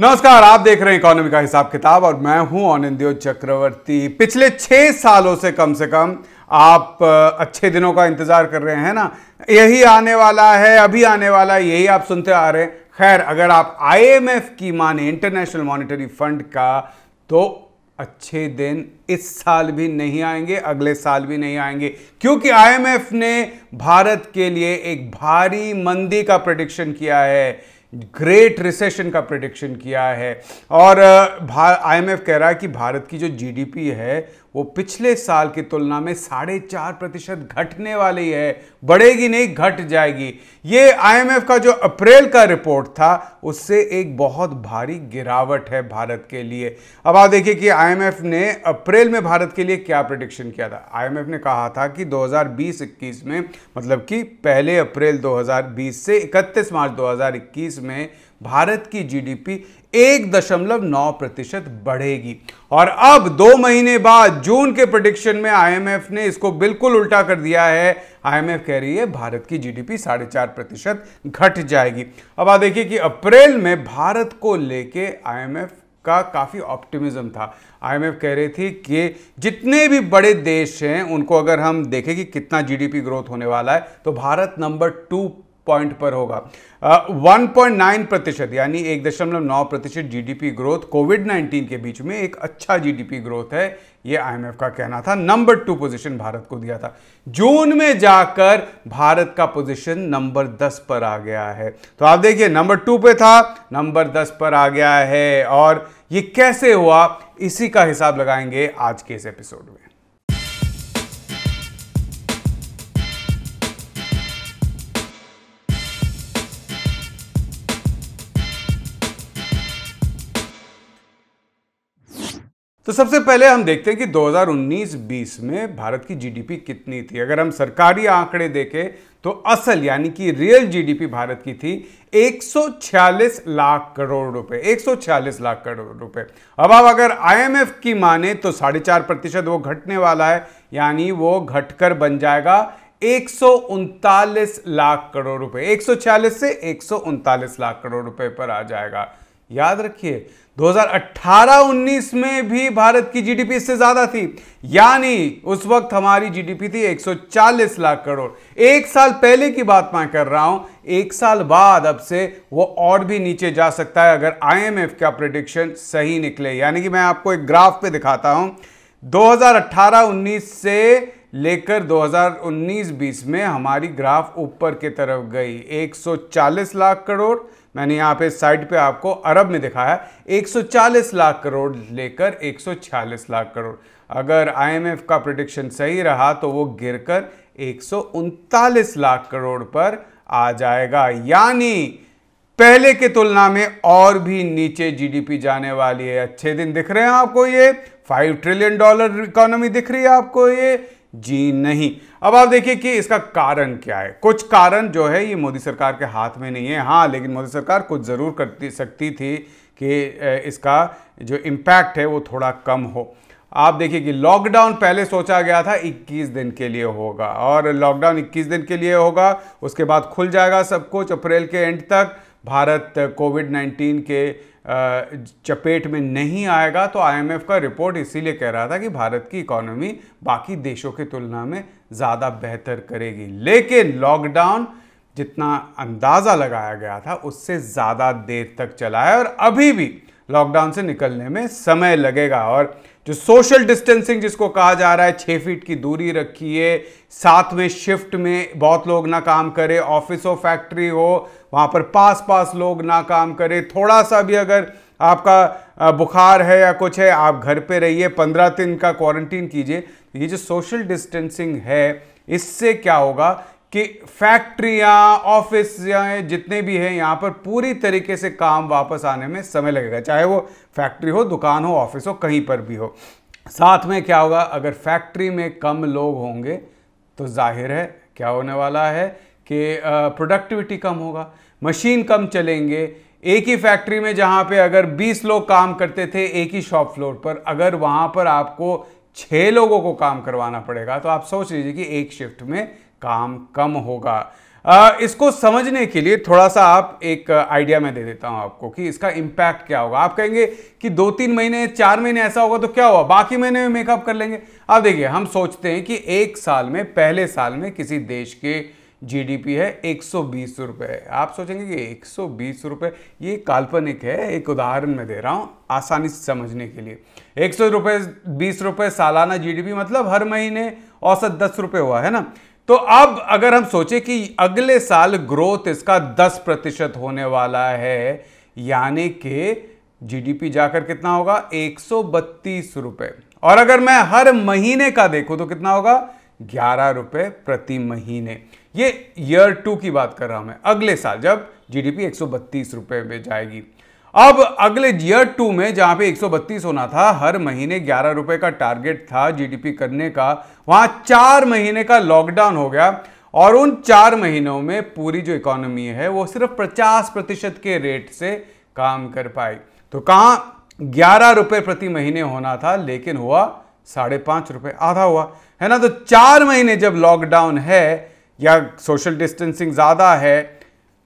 नमस्कार आप देख रहे हैं इकोनॉमी का हिसाब किताब और मैं हूं अनिंदो चक्रवर्ती पिछले छह सालों से कम से कम आप अच्छे दिनों का इंतज़ार कर रहे हैं ना यही आने वाला है अभी आने वाला है यही आप सुनते आ रहे हैं खैर अगर आप आईएमएफ की माने इंटरनेशनल मॉनेटरी फंड का तो अच्छे दिन इस साल भी नहीं आएंगे अगले साल भी नहीं आएंगे क्योंकि आईएमएफ ने भारत के लिए एक भारी मंदी का प्रडिक्शन किया है ग्रेट रिसेशन का प्रोडिक्शन किया है और आईएमएफ कह रहा है कि भारत की जो जीडीपी है वो पिछले साल की तुलना में साढ़े चार प्रतिशत घटने वाली है बढ़ेगी नहीं घट जाएगी ये आईएमएफ का जो अप्रैल का रिपोर्ट था उससे एक बहुत भारी गिरावट है भारत के लिए अब आप देखिए कि आईएमएफ ने अप्रैल में भारत के लिए क्या प्रडिक्शन किया था आईएमएफ ने कहा था कि 2020-21 में मतलब कि पहले अप्रैल 2020 से 31 मार्च 2021 में भारत की जीडीपी एक दशमलव नौ प्रतिशत बढ़ेगी और अब दो महीने बाद जून के प्रडिक्शन में आईएमएफ ने इसको बिल्कुल उल्टा कर दिया है आईएमएफ कह रही है भारत की जीडीपी साढ़े चार प्रतिशत घट जाएगी अब आप देखिए कि अप्रैल में भारत को लेके आईएमएफ का काफ़ी ऑप्टिमिज्म था आईएमएफ कह रही थी कि जितने भी बड़े देश हैं उनको अगर हम देखें कि कितना जीडीपी ग्रोथ होने वाला है तो भारत नंबर टू पॉइंट पर होगा वन पॉइंट नाइन प्रतिशत यानी एक दशमलव नौ प्रतिशत जीडीपी ग्रोथ कोविड नाइन्टीन के बीच में एक अच्छा जीडीपी ग्रोथ है ये आईएमएफ का कहना था नंबर टू पोजीशन भारत को दिया था जून में जाकर भारत का पोजीशन नंबर दस पर आ गया है तो आप देखिए नंबर टू पे था नंबर दस पर आ गया है और ये कैसे हुआ इसी का हिसाब लगाएंगे आज के इस एपिसोड में तो सबसे पहले हम देखते हैं कि 2019-20 में भारत की जीडीपी कितनी थी अगर हम सरकारी आंकड़े देखें तो असल यानी कि रियल जीडीपी भारत की थी 146 लाख करोड़ रुपए 146 लाख करोड़ रुपए अब आप अगर आईएमएफ की माने तो साढ़े चार प्रतिशत वो घटने वाला है यानी वो घटकर बन जाएगा एक लाख करोड़ रुपए एक से एक लाख करोड़ रुपए पर आ जाएगा याद रखिए 2018-19 में भी भारत की जीडीपी इससे ज्यादा थी यानी उस वक्त हमारी जीडीपी थी 140 लाख करोड़ एक साल पहले की बात मैं कर रहा हूं एक साल बाद अब से वो और भी नीचे जा सकता है अगर आईएमएफ का प्रिडिक्शन सही निकले यानी कि मैं आपको एक ग्राफ पे दिखाता हूं 2018-19 से लेकर 2019-20 में हमारी ग्राफ ऊपर की तरफ गई 140 लाख करोड़ मैंने यहाँ पे साइट पे आपको अरब में दिखाया 140 लाख करोड़ लेकर 146 लाख करोड़ अगर आईएमएफ का प्रोडिक्शन सही रहा तो वो गिरकर एक लाख करोड़ पर आ जाएगा यानी पहले के तुलना में और भी नीचे जीडीपी जाने वाली है अच्छे दिन दिख रहे हैं आपको ये फाइव ट्रिलियन डॉलर इकोनॉमी दिख रही है आपको ये जी नहीं अब आप देखिए कि इसका कारण क्या है कुछ कारण जो है ये मोदी सरकार के हाथ में नहीं है हाँ लेकिन मोदी सरकार कुछ ज़रूर करती सकती थी कि इसका जो इम्पैक्ट है वो थोड़ा कम हो आप देखिए कि लॉकडाउन पहले सोचा गया था 21 दिन के लिए होगा और लॉकडाउन 21 दिन के लिए होगा उसके बाद खुल जाएगा सब कुछ अप्रैल के एंड तक भारत कोविड 19 के चपेट में नहीं आएगा तो आईएमएफ का रिपोर्ट इसीलिए कह रहा था कि भारत की इकोनॉमी बाकी देशों की तुलना में ज़्यादा बेहतर करेगी लेकिन लॉकडाउन जितना अंदाज़ा लगाया गया था उससे ज़्यादा देर तक चला है और अभी भी लॉकडाउन से निकलने में समय लगेगा और जो सोशल डिस्टेंसिंग जिसको कहा जा रहा है छः फीट की दूरी रखिए साथ में शिफ्ट में बहुत लोग ना काम करें ऑफिस हो फैक्ट्री हो वहाँ पर पास पास लोग ना काम करें थोड़ा सा भी अगर आपका बुखार है या कुछ है आप घर पे रहिए पंद्रह दिन का क्वारंटीन कीजिए ये जो सोशल डिस्टेंसिंग है इससे क्या होगा कि फैक्ट्रियाँ ऑफिस जितने भी हैं यहाँ पर पूरी तरीके से काम वापस आने में समय लगेगा चाहे वो फैक्ट्री हो दुकान हो ऑफिस हो कहीं पर भी हो साथ में क्या होगा अगर फैक्ट्री में कम लोग होंगे तो जाहिर है क्या होने वाला है कि प्रोडक्टिविटी कम होगा मशीन कम चलेंगे एक ही फैक्ट्री में जहाँ पे अगर 20 लोग काम करते थे एक ही शॉप फ्लोर पर अगर वहाँ पर आपको छः लोगों को काम करवाना पड़ेगा तो आप सोच लीजिए कि एक शिफ्ट में काम कम होगा आ, इसको समझने के लिए थोड़ा सा आप एक आइडिया मैं दे देता हूं आपको कि इसका इम्पैक्ट क्या होगा आप कहेंगे कि दो तीन महीने चार महीने ऐसा होगा तो क्या हुआ बाकी महीने में मेकअप कर लेंगे अब देखिए हम सोचते हैं कि एक साल में पहले साल में किसी देश के जीडीपी है एक सौ रुपये आप सोचेंगे कि एक सौ रुपये ये काल्पनिक है एक उदाहरण मैं दे रहा हूँ आसानी से समझने के लिए एक सौ रुपये बीस रुपये सालाना जीडीपी मतलब हर महीने औसत दस रुपये हुआ है ना तो अब अगर हम सोचें कि अगले साल ग्रोथ इसका 10 प्रतिशत होने वाला है यानी कि जीडीपी जाकर कितना होगा एक रुपए और अगर मैं हर महीने का देखूं तो कितना होगा ग्यारह रुपए प्रति महीने ये ईयर टू की बात कर रहा हूं मैं अगले साल जब जीडीपी 132 रुपए में जाएगी अब अगले ईयर टू में जहां पे 132 होना था हर महीने ग्यारह रुपए का टारगेट था जीडीपी करने का वहां चार महीने का लॉकडाउन हो गया और उन चार महीनों में पूरी जो इकोनॉमी है वो सिर्फ 50 प्रतिशत के रेट से काम कर पाई तो कहां ग्यारह रुपये प्रति महीने होना था लेकिन हुआ साढ़े पांच रुपये आधा हुआ है ना तो चार महीने जब लॉकडाउन है या सोशल डिस्टेंसिंग ज़्यादा है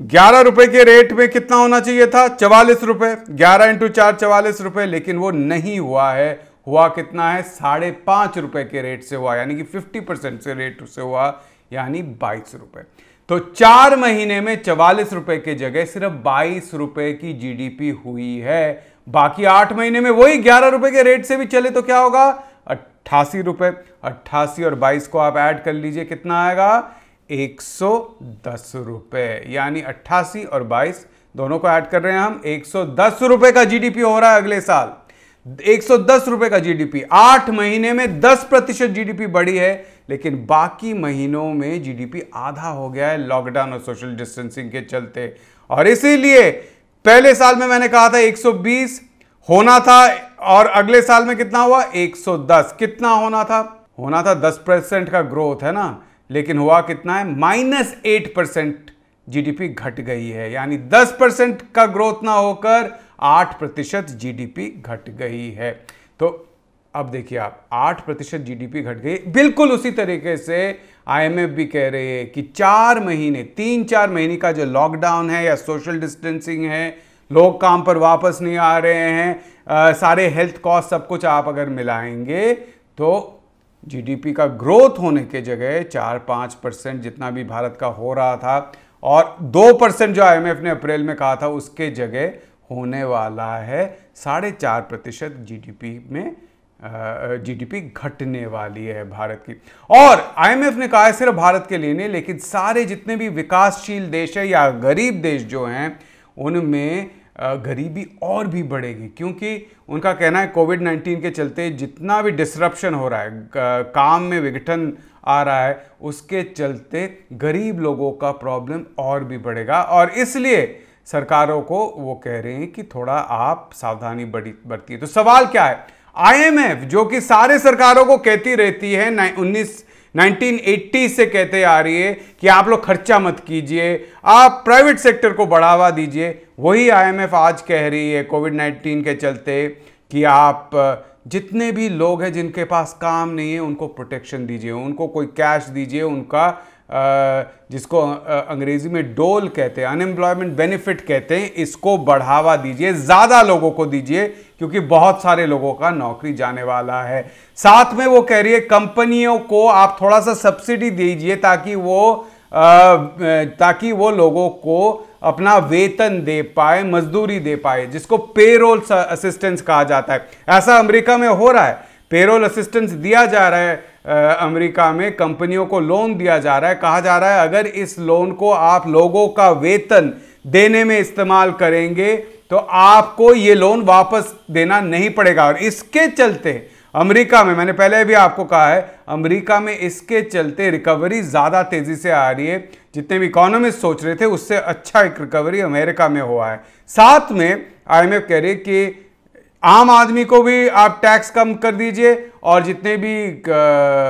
ग्यारह रुपए के रेट में कितना होना चाहिए था चवालीस रुपए ग्यारह इंटू चार चवालीस रुपए लेकिन वो नहीं हुआ है हुआ कितना है साढ़े पांच रुपए के रेट से हुआ यानी कि फिफ्टी परसेंट से रेट से हुआ यानी बाईस रुपए तो चार महीने में चवालीस रुपए के जगह सिर्फ बाईस रुपए की जीडीपी हुई है बाकी आठ महीने में वही ग्यारह रुपए के रेट से भी चले तो क्या होगा अट्ठासी रुपए अट्ठासी और बाईस को आप ऐड कर लीजिए कितना आएगा एक सौ दस यानी अट्ठासी और बाईस दोनों को ऐड कर रहे हैं हम एक सौ दस का जीडीपी हो रहा है अगले साल एक सौ दस रुपये का जीडीपी आठ महीने में दस प्रतिशत जीडीपी बढ़ी है लेकिन बाकी महीनों में जीडीपी आधा हो गया है लॉकडाउन और सोशल डिस्टेंसिंग के चलते और इसीलिए पहले साल में मैंने कहा था 120 होना था और अगले साल में कितना हुआ 110 कितना होना था होना था 10 परसेंट का ग्रोथ है ना लेकिन हुआ कितना है माइनस एट परसेंट जी घट गई है यानी दस परसेंट का ग्रोथ ना होकर आठ प्रतिशत जी घट गई है तो अब देखिए आप आठ प्रतिशत जी घट गई बिल्कुल उसी तरीके से आईएमएफ भी कह रही है कि चार महीने तीन चार महीने का जो लॉकडाउन है या सोशल डिस्टेंसिंग है लोग काम पर वापस नहीं आ रहे हैं आ, सारे हेल्थ कॉस्ट सब कुछ आप अगर मिलाएंगे तो जीडीपी का ग्रोथ होने के जगह चार पाँच परसेंट जितना भी भारत का हो रहा था और दो परसेंट जो आईएमएफ ने अप्रैल में कहा था उसके जगह होने वाला है साढ़े चार प्रतिशत जी में जीडीपी घटने वाली है भारत की और आईएमएफ ने कहा है सिर्फ भारत के लिए नहीं लेकिन सारे जितने भी विकासशील देश है या गरीब देश जो हैं उनमें गरीबी और भी बढ़ेगी क्योंकि उनका कहना है कोविड 19 के चलते जितना भी डिसरप्शन हो रहा है काम में विघटन आ रहा है उसके चलते गरीब लोगों का प्रॉब्लम और भी बढ़ेगा और इसलिए सरकारों को वो कह रहे हैं कि थोड़ा आप सावधानी बढ़ी बरती तो सवाल क्या है आईएमएफ जो कि सारे सरकारों को कहती रहती है उन्नीस 1980 से कहते आ रही है कि आप लोग खर्चा मत कीजिए आप प्राइवेट सेक्टर को बढ़ावा दीजिए वही आईएमएफ आज कह रही है कोविड 19 के चलते कि आप जितने भी लोग हैं जिनके पास काम नहीं है उनको प्रोटेक्शन दीजिए उनको कोई कैश दीजिए उनका जिसको अंग्रेज़ी में डोल कहते हैं अनएम्प्लॉयमेंट बेनिफिट कहते हैं इसको बढ़ावा दीजिए ज़्यादा लोगों को दीजिए क्योंकि बहुत सारे लोगों का नौकरी जाने वाला है साथ में वो कह रही है कंपनियों को आप थोड़ा सा सब्सिडी दीजिए ताकि वो ताकि वो लोगों को अपना वेतन दे पाए मजदूरी दे पाए जिसको पेरोल असिस्टेंस कहा जाता है ऐसा अमेरिका में हो रहा है पेरोल असिस्टेंस दिया जा रहा है अमेरिका में कंपनियों को लोन दिया जा रहा है कहा जा रहा है अगर इस लोन को आप लोगों का वेतन देने में इस्तेमाल करेंगे तो आपको ये लोन वापस देना नहीं पड़ेगा और इसके चलते अमेरिका में मैंने पहले भी आपको कहा है अमेरिका में इसके चलते रिकवरी ज़्यादा तेज़ी से आ रही है जितने भी इकोनॉमिस्ट सोच रहे थे उससे अच्छा एक रिकवरी अमेरिका में हुआ है साथ में आई एम कह रही है कि आम आदमी को भी आप टैक्स कम कर दीजिए और जितने भी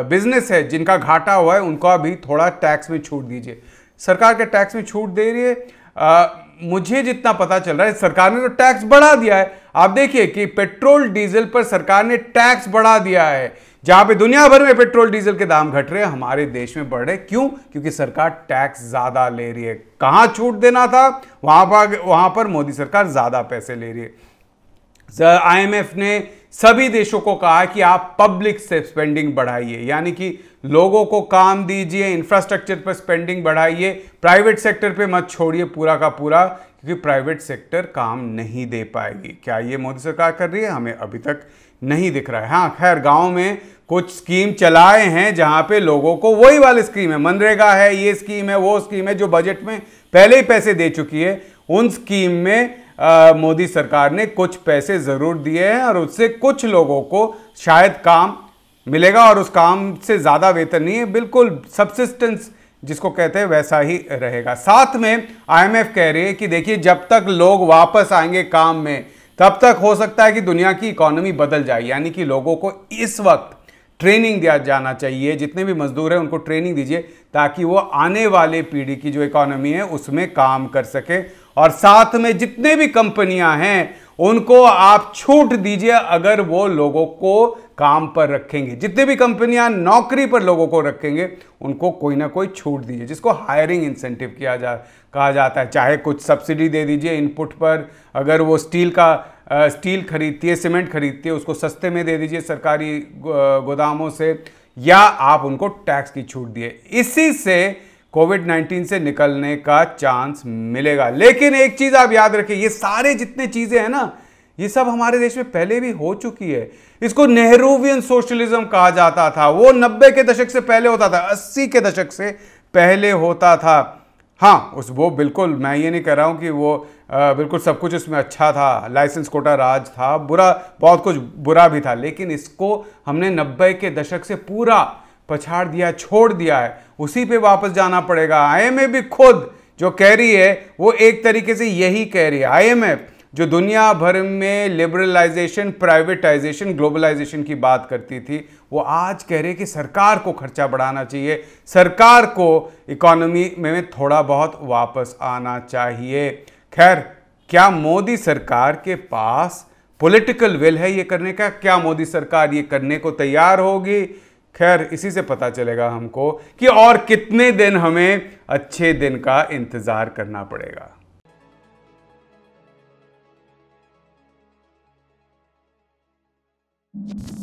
बिजनेस है जिनका घाटा हुआ है उनका भी थोड़ा टैक्स में छूट दीजिए सरकार के टैक्स में छूट दे रही है मुझे जितना पता चल रहा है सरकार ने तो टैक्स बढ़ा दिया है आप देखिए कि पेट्रोल डीजल पर सरकार ने टैक्स बढ़ा दिया है जहां पे दुनिया भर में पेट्रोल डीजल के दाम घट रहे हैं हमारे देश में बढ़ रहे क्यों क्योंकि सरकार टैक्स ज्यादा ले रही है कहां छूट देना था वहां पर वहां पर मोदी सरकार ज्यादा पैसे ले रही है आईएमएफ ने सभी देशों को कहा कि आप पब्लिक से स्पेंडिंग बढ़ाइए यानी कि लोगों को काम दीजिए इंफ्रास्ट्रक्चर पर स्पेंडिंग बढ़ाइए प्राइवेट सेक्टर पे मत छोड़िए पूरा का पूरा क्योंकि प्राइवेट सेक्टर काम नहीं दे पाएगी क्या ये मोदी सरकार कर रही है हमें अभी तक नहीं दिख रहा है हाँ खैर गाँव में कुछ स्कीम चलाए हैं जहाँ पे लोगों को वही वाली स्कीम है मनरेगा है ये स्कीम है वो स्कीम है जो बजट में पहले ही पैसे दे चुकी है उन स्कीम में मोदी सरकार ने कुछ पैसे ज़रूर दिए हैं और उससे कुछ लोगों को शायद काम मिलेगा और उस काम से ज़्यादा वेतन नहीं है बिल्कुल सब्सिस्टेंस जिसको कहते हैं वैसा ही रहेगा साथ में आईएमएफ कह रही है कि देखिए जब तक लोग वापस आएंगे काम में तब तक हो सकता है कि दुनिया की इकोनॉमी बदल जाए यानी कि लोगों को इस वक्त ट्रेनिंग दिया जाना चाहिए जितने भी मजदूर हैं उनको ट्रेनिंग दीजिए ताकि वो आने वाले पीढ़ी की जो इकोनॉमी है उसमें काम कर सके और साथ में जितने भी कंपनियां हैं उनको आप छूट दीजिए अगर वो लोगों को काम पर रखेंगे जितने भी कंपनियां नौकरी पर लोगों को रखेंगे उनको कोई ना कोई छूट दीजिए जिसको हायरिंग इंसेंटिव किया जा कहा जाता है चाहे कुछ सब्सिडी दे दीजिए इनपुट पर अगर वो स्टील का आ, स्टील खरीदती है सीमेंट खरीदती है उसको सस्ते में दे दीजिए सरकारी गोदामों से या आप उनको टैक्स की छूट दिए इसी से कोविड 19 से निकलने का चांस मिलेगा लेकिन एक चीज़ आप याद रखिए ये सारे जितने चीज़ें हैं ना ये सब हमारे देश में पहले भी हो चुकी है इसको नेहरूवियन सोशलिज्म कहा जाता था वो नब्बे के दशक से पहले होता था अस्सी के दशक से पहले होता था हाँ उस वो बिल्कुल मैं ये नहीं कह रहा हूँ कि वो आ, बिल्कुल सब कुछ उसमें अच्छा था लाइसेंस कोटा राज था बुरा बहुत कुछ बुरा भी था लेकिन इसको हमने नब्बे के दशक से पूरा पछाड़ दिया छोड़ दिया है उसी पे वापस जाना पड़ेगा आईएमएफ भी खुद जो कह रही है वो एक तरीके से यही कह रही है आईएमएफ जो दुनिया भर में लिबरलाइजेशन प्राइवेटाइजेशन ग्लोबलाइजेशन की बात करती थी वो आज कह रहे कि सरकार को खर्चा बढ़ाना चाहिए सरकार को इकोनॉमी में थोड़ा बहुत वापस आना चाहिए खैर क्या मोदी सरकार के पास पॉलिटिकल विल है ये करने का क्या मोदी सरकार ये करने को तैयार होगी खैर इसी से पता चलेगा हमको कि और कितने दिन हमें अच्छे दिन का इंतज़ार करना पड़ेगा you